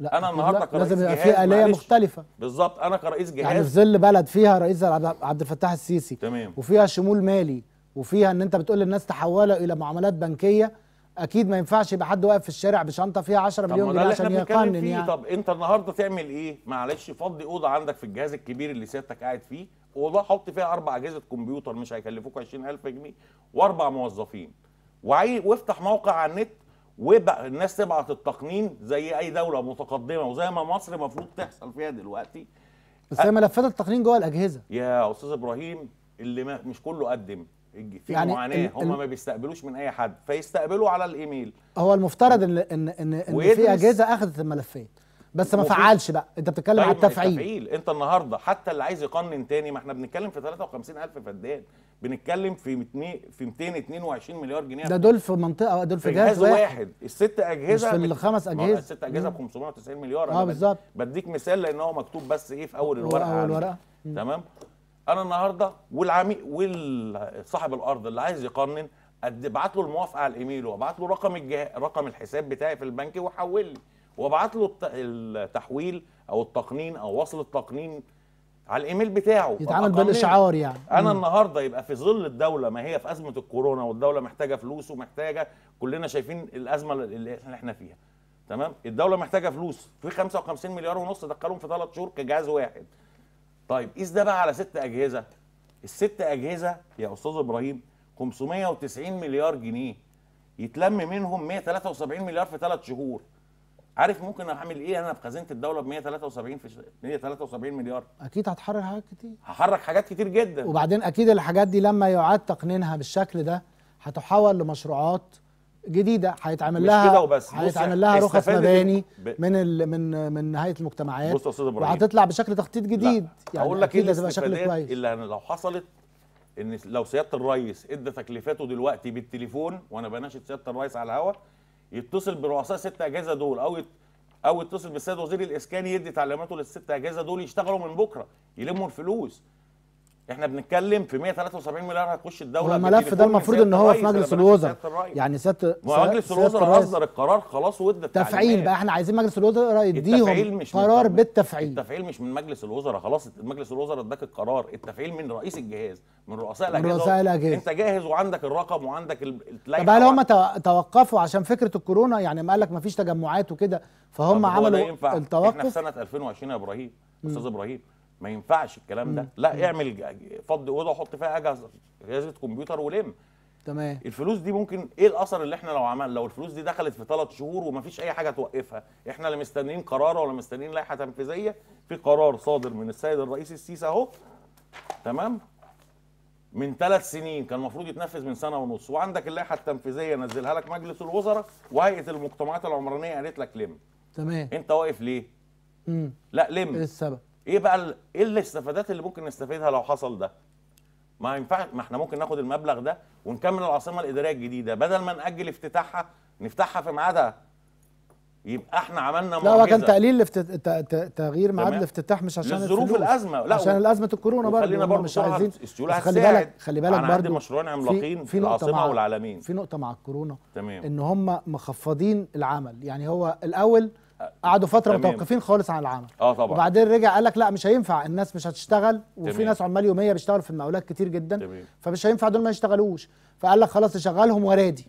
لا انا النهارده كرئيس لازم يبقى في اليه مختلفه بالظبط انا كرئيس يعني جهاز يعني في ظل بلد فيها رئيس عبد الفتاح السيسي تمام وفيها شمول مالي وفيها ان انت بتقول للناس تحولوا الى معاملات بنكيه اكيد ما ينفعش يبقى حد واقف في الشارع بشنطه فيها 10 مليون جنيه عشان يقنن يعني طب انت النهارده تعمل ايه معلش فضي اوضه عندك في الجهاز الكبير اللي سيادتك قاعد فيه اوضه حط فيها اربع اجهزه كمبيوتر مش هيكلفوك 20000 جنيه واربع موظفين وعي وافتح موقع على النت وبقى الناس تبعت التقنين زي اي دوله متقدمه وزي ما مصر المفروض تحصل فيها دلوقتي بس هي ملفات التقنين جوه الاجهزه يا استاذ ابراهيم اللي مش كله قدم في يعني معاناه هم ما بيستقبلوش من اي حد فيستقبلوا على الايميل هو المفترض ان ان ان, إن في اجهزه اخذت الملفات بس ما فعلش بقى انت بتتكلم طيب على التفعيل التفعيل انت النهارده حتى اللي عايز يقنن تاني ما احنا بنتكلم في 53000 فدان بنتكلم في في 222 مليار جنيه ده دول في منطقه دول في, جهاز, جهاز واحد. واحد الست اجهزه مش في الخمس اجهزه الست اجهزه ب 590 مليار اه بالظبط بديك مثال لان هو مكتوب بس ايه في اول الورقه اول الورقه تمام انا النهارده والعميل والصاحب الارض اللي عايز يقنن ابعت له الموافقه على الايميل وابعت له رقم الجه... رقم الحساب بتاعي في البنك وحول لي وابعت له التحويل او التقنين او وصل التقنين على الايميل بتاعه يتعامل بالاشعار يعني انا مم. النهارده يبقى في ظل الدوله ما هي في ازمه الكورونا والدوله محتاجه فلوس ومحتاجه كلنا شايفين الازمه اللي احنا فيها تمام الدوله محتاجه فلوس في 55 مليار ونص دخلهم في ثلاث شهور كجهاز واحد طيب قيس ده بقى على ست اجهزه الست اجهزه يا استاذ ابراهيم 590 مليار جنيه يتلم منهم 173 مليار في ثلاث شهور عارف ممكن اعمل ايه انا في خزينه الدوله ب 173 في 173 مليار اكيد هتحرك حاجات كتير هحرك حاجات كتير جدا وبعدين اكيد الحاجات دي لما يعاد تقنينها بالشكل ده هتحول لمشروعات جديده هيتعمل لها كده وبس هيتعمل يعني لها رخص مباني ب... من ال... من من نهايه المجتمعات بص يا استاذ ابراهيم وهتطلع بشكل تخطيط جديد لا. يعني هقول لك ايه اللي شكل كويس الا لو حصلت ان لو سياده الرئيس ادى تكليفاته دلوقتي بالتليفون وانا بناشد سياده الرئيس على الهواء يتصل برؤساء ست اجهزه دول او يت... او يتصل بالسيد وزير الاسكان يدي تعليماته للست اجهزه دول يشتغلوا من بكره يلموا الفلوس احنا بنتكلم في 173 مليار هتخش الدوله الملف ده المفروض ان هو في مجلس الوزراء يعني سياده مجلس الوزراء اصدر القرار خلاص وادى تفعيل بقى احنا عايزين مجلس الوزراء يديهم قرار بالتفعيل التفعيل مش من مجلس الوزراء خلاص مجلس الوزراء اداك القرار التفعيل من رئيس الجهاز من رؤساء الاجهزه من رؤساء الاجهزه انت جاهز وعندك الرقم وعندك اللايك طب هل هم توقفوا عشان فكره الكورونا يعني ما قال لك ما فيش تجمعات وكده فهم عملوا التوقف احنا في سنه 2020 يا ابراهيم استاذ ابراهيم ما ينفعش الكلام ده لا اعمل فض اوضه وحط فيها اجهزه جهاز كمبيوتر ولم تمام الفلوس دي ممكن ايه الاثر اللي احنا لو عملنا لو الفلوس دي دخلت في ثلاث شهور ومفيش اي حاجه توقفها احنا لا مستنيين قرار ولا مستنيين لائحه تنفيذيه في قرار صادر من السيد الرئيس السيسي اهو تمام من ثلاث سنين كان المفروض يتنفذ من سنه ونص وعندك اللائحه التنفيذيه نزلها لك مجلس الوزراء وهيئه المجتمعات العمرانيه قالت لك لم تمام انت واقف ليه؟ مم. لا لم إيه السبب ايه بقى ايه الاستفادات اللي ممكن نستفيدها لو حصل ده ما ينفع ما احنا ممكن ناخد المبلغ ده ونكمل العاصمه الاداريه الجديده بدل ما ناجل افتتاحها نفتحها في ميعادها يبقى احنا عملنا معجزه لا هو كان تقليل لفت... ت... تغيير ميعاد الافتتاح مش عشان ظروف الازمه لا عشان و... ازمه الكورونا برضه خلينا برضه مش عايزين خلي بالك خلي بالك برضه عندي مشروعين عملاقين في, في العاصمه مع... والعالمين في نقطه مع الكورونا تمام ان هم مخفضين العمل يعني هو الاول قعدوا فتره تمام. متوقفين خالص عن العمل اه طبعا وبعدين رجع قال لك لا مش هينفع الناس مش هتشتغل وفي تمام. ناس عمال يوميه بيشتغلوا في المقاولات كتير جدا تمام. فمش هينفع دول ما يشتغلوش فقال لك خلاص نشغلهم ورادي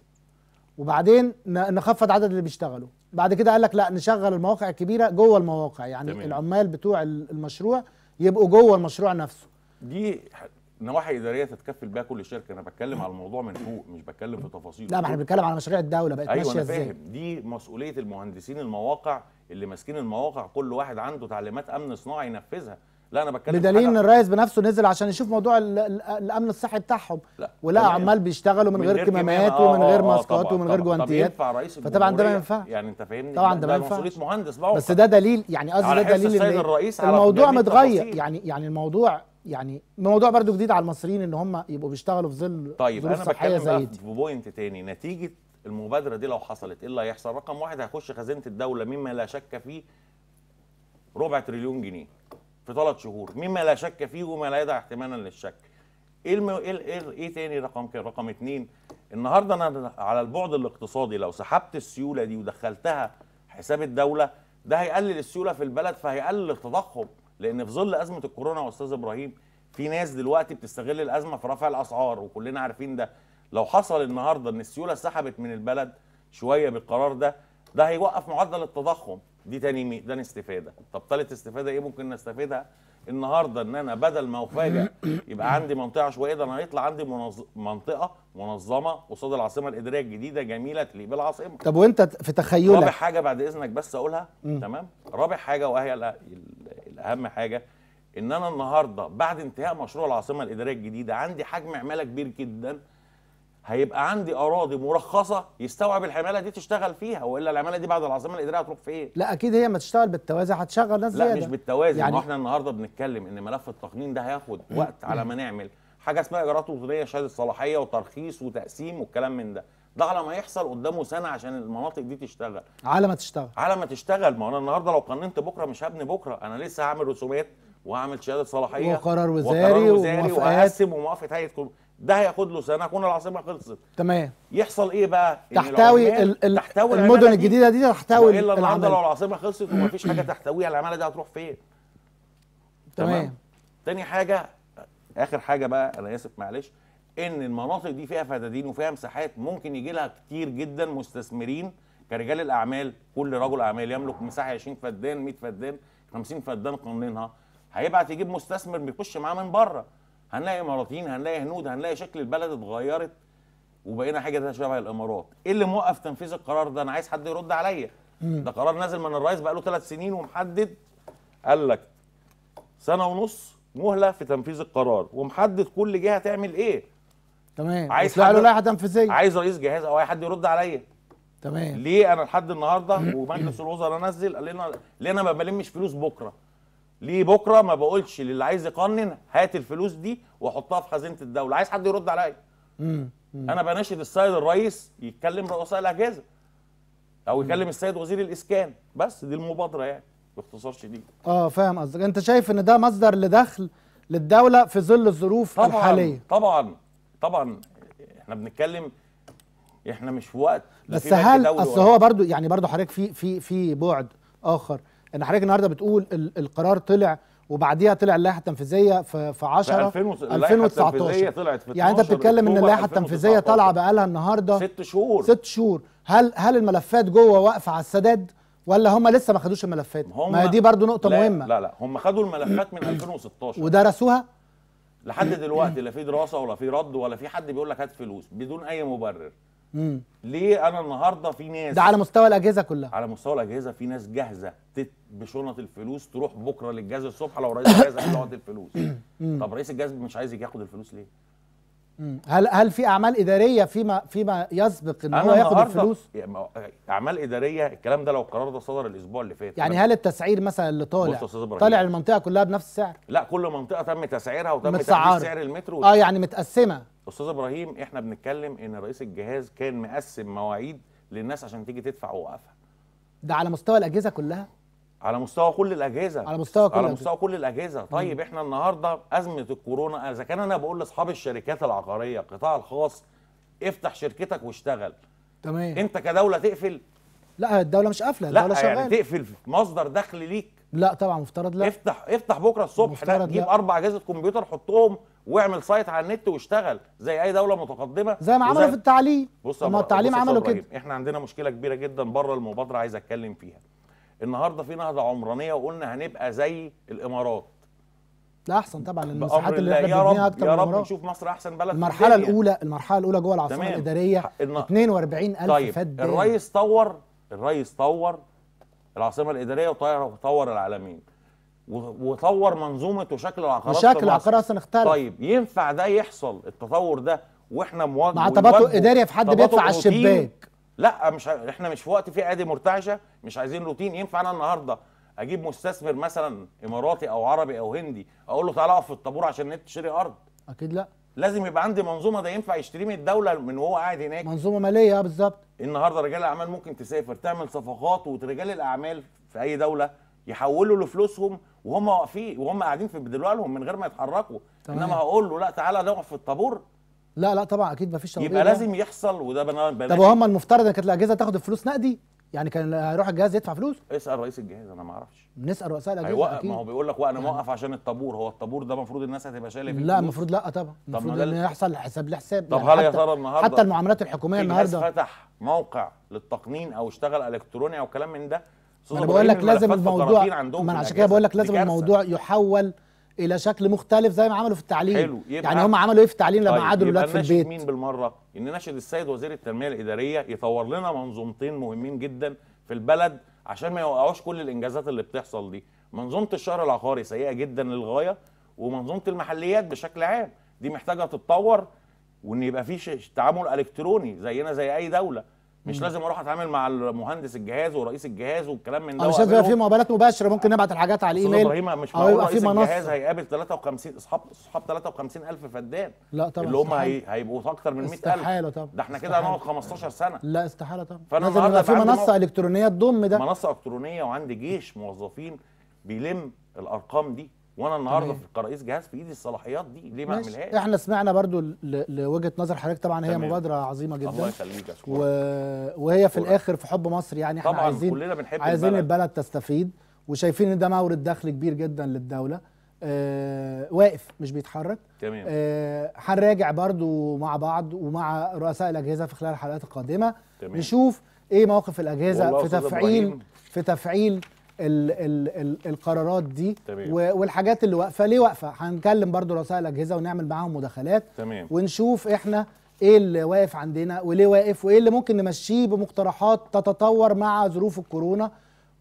وبعدين نخفض عدد اللي بيشتغلوا بعد كده قال لك لا نشغل المواقع الكبيره جوه المواقع يعني تمام. العمال بتوع المشروع يبقوا جوه المشروع نفسه دي نواحي اداريه تتكفل بها كل شركه انا بتكلم على الموضوع من فوق مش بتكلم في تفاصيله لا ما احنا بنتكلم على مشاريع الدوله بقت أيوة ماشيه ازاي دي مسؤوليه المهندسين المواقع اللي ماسكين المواقع كل واحد عنده تعليمات امن صناعي ينفذها لا انا بتكلم بدليل ان الرئيس بنفسه نزل عشان يشوف موضوع الـ الـ الامن الصحي بتاعهم لا ولا عمال بيشتغلوا من, من غير كمامات آه ومن غير آه ماسكات ومن غير جوانتيات فطبعا ده ما ينفعش يعني انت فاهمني طبعا ده ما ينفعش مهندس بقى بس ده دليل يعني قصدي ده دليل ان الموضوع متغير يعني يعني الموضوع يعني موضوع برضو جديد على المصريين ان هم يبقوا بيشتغلوا في ظل طيب ظروف صحيه زي دي طيب انا بوينت تاني نتيجه المبادره دي لو حصلت ايه اللي هيحصل رقم واحد هيخش خزينه الدوله مما لا شك فيه ربع تريليون جنيه في ثلاث شهور مما لا شك فيه وما لا يدع احتمالا للشك ايه ايه إيه, ايه, تاني رقم كده رقم اثنين النهارده انا على البعد الاقتصادي لو سحبت السيوله دي ودخلتها حساب الدوله ده هيقلل السيوله في البلد فهيقلل التضخم لان في ظل ازمه الكورونا يا استاذ ابراهيم في ناس دلوقتي بتستغل الازمه في رفع الاسعار وكلنا عارفين ده لو حصل النهارده ان السيوله سحبت من البلد شويه بالقرار ده ده هيوقف معدل التضخم دي تاني مي ده استفاده طب ثالث استفاده ايه ممكن نستفيدها النهارده ان انا بدل ما افاجئ يبقى عندي منطقه عشوائيه ده انا هيطلع عندي منظ... منطقه منظمه قصاد العاصمه الاداريه الجديده جميله تليق بالعاصمه طب وانت في تخيلك رابع حاجه بعد اذنك بس اقولها تمام رابع حاجه وهي اهم حاجه ان انا النهارده بعد انتهاء مشروع العاصمه الاداريه الجديده عندي حجم عماله كبير جدا هيبقى عندي اراضي مرخصه يستوعب العماله دي تشتغل فيها والا العماله دي بعد العاصمه الاداريه هتروح فين؟ لا اكيد هي ما تشتغل بالتوازي هتشغل ناس لا زيادة. مش بالتوازي يعني ما احنا النهارده بنتكلم ان ملف التقنين ده هياخد وقت على ما نعمل حاجه اسمها اجراءات وطنيه شهاده صلاحيه وترخيص وتقسيم والكلام من ده ده على ما يحصل قدامه سنه عشان المناطق دي تشتغل على ما تشتغل على ما تشتغل ما انا النهارده لو قننت بكره مش هبني بكره انا لسه هعمل رسومات وهعمل شهاده صلاحيه وقرار وزاري وقرار وزاري هيئه وموافقه هيئه ده هياخد له سنه تكون العاصمه خلصت تمام يحصل ايه بقى تحتوي الـ الـ تحتوي المدن الجديده دي تحتوي الا النهارده لو العاصمه خلصت ومفيش حاجه تحتويها العماله دي هتروح فين تمام. تمام تاني حاجه اخر حاجه بقى انا اسف معلش ان المناطق دي فيها فدادين وفيها مساحات ممكن يجي لها كتير جدا مستثمرين كرجال الاعمال كل رجل اعمال يملك مساحه 20 فدان 100 فدان 50 فدان قانينها هيبعت يجيب مستثمر بيخش معاه من بره هنلاقي اماراتيين هنلاقي هنود هنلاقي شكل البلد اتغيرت وبقينا حاجه شبه الامارات ايه اللي موقف تنفيذ القرار ده انا عايز حد يرد عليا ده قرار نازل من الرئيس بقاله ثلاث سنين ومحدد قال لك سنه ونص مهله في تنفيذ القرار ومحدد كل جهه تعمل ايه تمام عايز حد له لائحه تنفيذيه عايز رئيس جهاز او اي حد يرد عليا تمام ليه انا لحد النهارده ومجلس الوزراء نزل قال لنا ليه انا ما بلمش فلوس بكره ليه بكره ما بقولش للي عايز يقنن هات الفلوس دي واحطها في خزينه الدوله عايز حد يرد عليا انا بناشد السيد الرئيس يتكلم رؤساء الاجهزه او يكلم السيد وزير الاسكان بس دي المبادره يعني باختصار شديد اه فاهم قصدك انت شايف ان ده مصدر لدخل للدوله في ظل الظروف طبعًا الحاليه طبعا طبعا احنا بنتكلم احنا مش في وقت بس هل اصل هو برضو يعني برضو حضرتك في في في بعد اخر ان حضرتك النهارده بتقول القرار طلع وبعديها طلع اللائحه التنفيذيه في 10 2019 طلعت في يعني انت بتتكلم ان اللائحه التنفيذيه طالعه بقى لها النهارده ست شهور ست شهور هل هل الملفات جوه واقفه على السداد ولا هم لسه ما خدوش الملفات ما هي دي برضو نقطه لا مهمه لا لا هم خدوا الملفات من 2016 ودرسوها لحد دلوقتي لا في دراسه ولا في رد ولا في حد بيقول لك هات فلوس بدون اي مبرر مم. ليه انا النهارده في ناس ده على مستوى الاجهزه كلها على مستوى الاجهزه في ناس جاهزه بشنط الفلوس تروح بكره للجهاز الصبح لو رئيس الجهاز عايز ياخد الفلوس طب رئيس الجهاز مش عايز ياخد الفلوس ليه هل هل في اعمال اداريه فيما فيما يسبق ان هو ياخد الفلوس اعمال اداريه الكلام ده لو القرار ده صدر الاسبوع اللي فات يعني هل التسعير مثلا اللي طالع طالع المنطقه كلها بنفس السعر لا كل منطقه تم تسعيرها وتم تسعير سعر المترو اه يعني متقسمه استاذ ابراهيم احنا بنتكلم ان رئيس الجهاز كان مقسم مواعيد للناس عشان تيجي تدفع ووقفها ده على مستوى الاجهزه كلها على مستوى كل الاجهزه على مستوى كل على مستوى كل الاجهزه طيب احنا النهارده ازمه الكورونا اذا كان انا بقول لاصحاب الشركات العقاريه القطاع الخاص افتح شركتك واشتغل تمام انت كدوله تقفل لا الدوله مش قافله الدوله يعني شغاله لا يعني تقفل مصدر دخل ليك لا طبعا مفترض لا افتح افتح بكره الصبح لا جيب لا. اربع اجهزه كمبيوتر حطهم واعمل سايت على النت واشتغل زي اي دوله متقدمه زي ما عملوا في التعليم بص ما التعليم عملوا كده احنا عندنا مشكله كبيره جدا بره المبادره عايز اتكلم فيها النهارده في نهضه عمرانيه وقلنا هنبقى زي الامارات لا احسن طبعا المساحات اللي احنا بنبنيها اكتر يا رب نشوف مصر احسن بلد المرحله في الاولى المرحله الاولى جوه العاصمه الاداريه 42000 طيب فد الريس طور الريس طور العاصمه الاداريه وطور العالمين وطور منظومه وشكل العقارات وشكل العقارات اصلا اختلف طيب ينفع ده يحصل التطور ده واحنا مواجهه مع تباطؤ اداري في حد بيدفع على الشباك لا مش ه... احنا مش في وقت فيه عادي مرتعشه مش عايزين روتين ينفع انا النهارده اجيب مستثمر مثلا اماراتي او عربي او هندي اقول له تعالى اقف في الطابور عشان انت تشتري ارض اكيد لا لازم يبقى عندي منظومه ده ينفع يشتري من الدوله من وهو قاعد هناك منظومه ماليه آه، بالظبط النهارده رجال الاعمال ممكن تسافر تعمل صفقات ورجال الاعمال في اي دوله يحولوا لفلوسهم وهم واقفين وهم قاعدين في بدلوالهم من غير ما يتحركوا تمام. انما هقول له لا تعالى نقف في الطابور لا لا طبعا اكيد مفيش تغطيه يبقى يعني. لازم يحصل وده بنا طب هم المفترض ان كانت الاجهزه تاخد الفلوس نقدي يعني كان هيروح الجهاز يدفع فلوس اسال رئيس الجهاز انا ما اعرفش بنسال رؤساء الاجهزه أيوة اكيد ما هو بيقول لك وانا يعني موقف عشان الطابور هو الطابور ده المفروض الناس هتبقى شايله لا المفروض لا طبعا المفروض طب ان يحصل حساب لحساب طب يعني هل يا ترى النهارده حتى المعاملات الحكوميه النهارده فتح موقع للتقنين او اشتغل الكتروني او كلام من ده انا بقول لك لازم الموضوع ما انا عشان كده بقول لك لازم الموضوع يحول الى شكل مختلف زي ما عملوا في التعليم حلو يبقى يعني هم عملوا ايه في التعليم لما طيب قعدوا الولاد في البيت مين بالمره ان نشد السيد وزير التنميه الاداريه يطور لنا منظومتين مهمين جدا في البلد عشان ما يوقعوش كل الانجازات اللي بتحصل دي منظومه الشهر العقاري سيئه جدا للغايه ومنظومه المحليات بشكل عام دي محتاجه تتطور وان يبقى في تعامل الكتروني زينا زي اي دوله مش لازم اروح اتعامل مع مهندس الجهاز ورئيس الجهاز والكلام من ده مش لازم في مقابلات مباشره ممكن نبعت الحاجات على الايميل ابراهيم مش آه، معقول رئيس الجهاز هيقابل 53 اصحاب اصحاب 53 الف فدان لا طبعا اللي هم هيبقوا اكتر من 100000 استحاله طبعا ده احنا كده هنقعد 15 سنه لا استحاله طبعا فانا لازم يبقى في منصه الكترونيه تضم ده منصه الكترونيه وعندي جيش موظفين بيلم الارقام دي وانا النهارده في الرئيس جهاز في ايدي الصلاحيات دي ليه ما اعملهاش احنا سمعنا برضو لوجهه نظر حضرتك طبعا هي تمام. مبادره عظيمه جدا الله يخليك و... وهي في أشكرك. الاخر في حب مصر يعني احنا طبعاً عايزين كلنا بنحب عايزين البلد. البلد تستفيد وشايفين ان ده مورد دخل كبير جدا للدوله آه واقف مش بيتحرك تمام آه هنراجع برضو مع بعض ومع رؤساء الاجهزه في خلال الحلقات القادمه تمام. نشوف ايه موقف الاجهزه في تفعيل في تفعيل الـ الـ الـ القرارات دي تمام. والحاجات اللي واقفه ليه واقفه هنكلم برضو رسائل الاجهزه ونعمل معاهم مداخلات تمام. ونشوف احنا ايه اللي واقف عندنا وليه واقف وايه اللي ممكن نمشيه بمقترحات تتطور مع ظروف الكورونا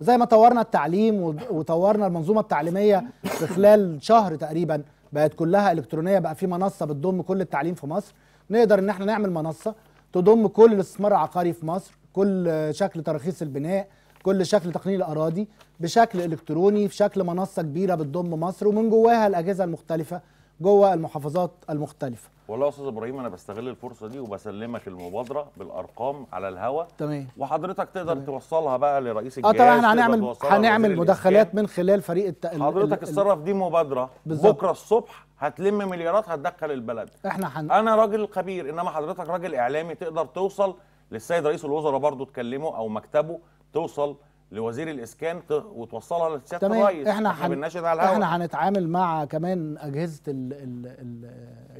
زي ما طورنا التعليم وطورنا المنظومه التعليميه في خلال شهر تقريبا بقت كلها الكترونيه بقى في منصه بتضم كل التعليم في مصر نقدر ان احنا نعمل منصه تضم كل الاستثمار العقاري في مصر كل شكل تراخيص البناء كل شكل تقنين الاراضي بشكل الكتروني في شكل منصه كبيره بتضم مصر ومن جواها الاجهزه المختلفه جوه المحافظات المختلفه والله يا استاذ ابراهيم انا بستغل الفرصه دي وبسلمك المبادره بالارقام على الهواء تمام وحضرتك تقدر تمام. توصلها بقى لرئيس الجهاز اه طبعا احنا هنعمل هنعمل مداخلات من خلال فريق التقل حضرتك اتصرف دي مبادره بالزبط. بكره الصبح هتلم مليارات هتدخل البلد احنا حن... انا راجل خبير انما حضرتك راجل اعلامي تقدر توصل للسيد رئيس الوزراء برضه تكلمه او مكتبه توصل لوزير الاسكان وتوصلها لسياده الرئيس احنا حن... على احنا هنتعامل مع كمان اجهزه ال... ال... ال...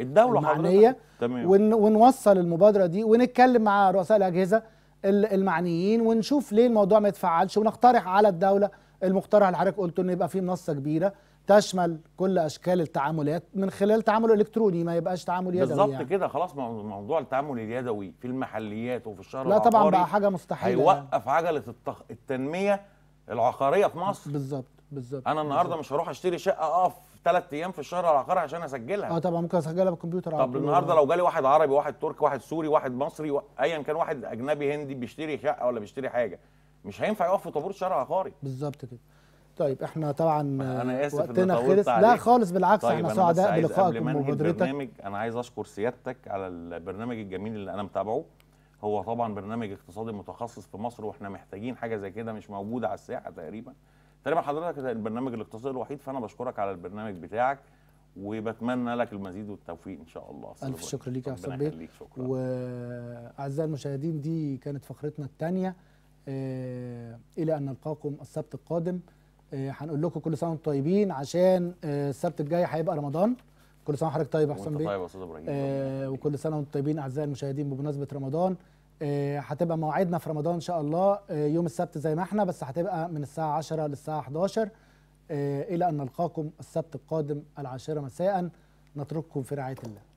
الدوله المعنيه تمام. ون... ونوصل المبادره دي ونتكلم مع رؤساء الاجهزه المعنيين ونشوف ليه الموضوع ما يتفعلش ونقترح على الدوله المقترح اللي حضرتك قلته ان يبقى في منصه كبيره تشمل كل اشكال التعاملات من خلال تعامل الكتروني ما يبقاش تعامل يدوي بالظبط يعني. كده خلاص موضوع التعامل اليدوي في المحليات وفي الشهر لا طبعا بقى حاجه مستحيله يعني. هيوقف يعني. عجله التخ... التنميه العقاريه في مصر بالظبط بالظبط انا النهارده مش هروح اشتري شقه اقف ثلاث ايام في الشهر العقاري عشان اسجلها اه طبعا ممكن اسجلها بالكمبيوتر طب النهارده لو جالي واحد عربي واحد تركي واحد سوري واحد مصري و... ايا كان واحد اجنبي هندي بيشتري شقه ولا بيشتري حاجه مش هينفع يقف في طابور الشهر العقاري بالظبط كده طيب احنا طبعا انا اسف وقتنا خلص لا خالص بالعكس طيب احنا سعداء بلقائك وبحضرتك انا عايز اشكر سيادتك على البرنامج الجميل اللي انا متابعه هو طبعا برنامج اقتصادي متخصص في مصر واحنا محتاجين حاجه زي كده مش موجوده على الساحه تقريبا تقريبا حضرتك البرنامج الاقتصادي الوحيد فانا بشكرك على البرنامج بتاعك وبتمنى لك المزيد والتوفيق ان شاء الله الف شكر ليك يا استاذ بيه واعزائي المشاهدين دي كانت فقرتنا الثانيه آه، الى ان نلقاكم السبت القادم آه، هنقول لكم كل سنه وانتم طيبين عشان آه، السبت الجاي هيبقى رمضان كل سنه وحضرتك طيب يا حسام بيه طيب يا استاذ ابراهيم آه، وكل سنه وانتم طيبين اعزائي المشاهدين بمناسبه رمضان هتبقى مواعيدنا في رمضان ان شاء الله يوم السبت زي ما احنا بس هتبقى من الساعه 10 للساعه 11 الى ان نلقاكم السبت القادم العاشره مساء نترككم في رعايه الله